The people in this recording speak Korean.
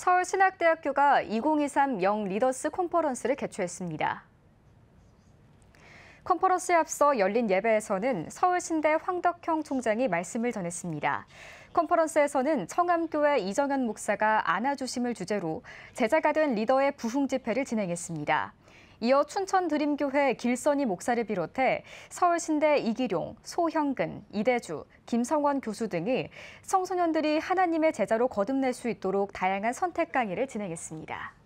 서울신학대학교가 2023영 리더스 컨퍼런스를 개최했습니다. 컨퍼런스에 앞서 열린 예배에서는 서울신대 황덕형 총장이 말씀을 전했습니다. 컨퍼런스에서는 청암교회 이정현 목사가 안아주심을 주제로 제자가 된 리더의 부흥 집회를 진행했습니다. 이어 춘천 드림교회 길선이 목사를 비롯해 서울신대 이기룡, 소형근, 이대주, 김성원 교수 등이 청소년들이 하나님의 제자로 거듭낼 수 있도록 다양한 선택 강의를 진행했습니다.